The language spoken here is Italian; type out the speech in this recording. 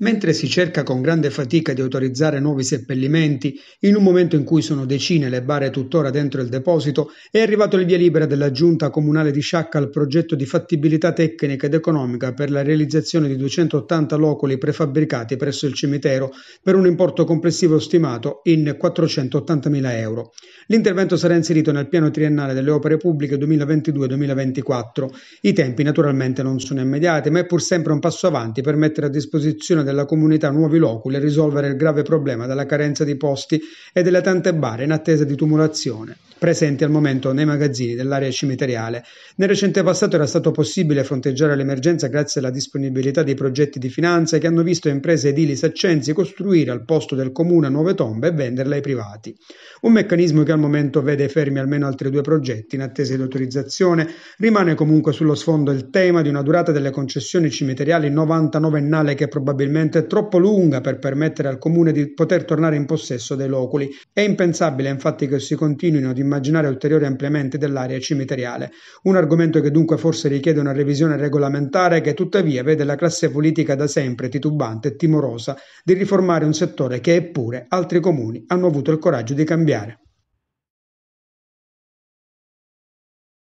Mentre si cerca con grande fatica di autorizzare nuovi seppellimenti, in un momento in cui sono decine le bare tuttora dentro il deposito, è arrivato il via libera della giunta comunale di Sciacca al progetto di fattibilità tecnica ed economica per la realizzazione di 280 locoli prefabbricati presso il cimitero per un importo complessivo stimato in 480.000 euro. L'intervento sarà inserito nel piano triennale delle opere pubbliche 2022-2024. I tempi naturalmente non sono immediati, ma è pur sempre un passo avanti per mettere a disposizione della comunità Nuovi Loculi a risolvere il grave problema della carenza di posti e delle tante bare in attesa di tumulazione, presenti al momento nei magazzini dell'area cimiteriale. Nel recente passato era stato possibile fronteggiare l'emergenza grazie alla disponibilità dei progetti di finanza che hanno visto imprese edili saccenzi costruire al posto del comune nuove tombe e venderle ai privati. Un meccanismo che al momento vede fermi almeno altri due progetti in attesa di autorizzazione, rimane comunque sullo sfondo il tema di una durata delle concessioni cimiteriali 99ennale che probabilmente probabilmente troppo lunga per permettere al comune di poter tornare in possesso dei loculi. È impensabile infatti che si continuino ad immaginare ulteriori ampliamenti dell'area cimiteriale, un argomento che dunque forse richiede una revisione regolamentare che tuttavia vede la classe politica da sempre titubante e timorosa di riformare un settore che eppure altri comuni hanno avuto il coraggio di cambiare.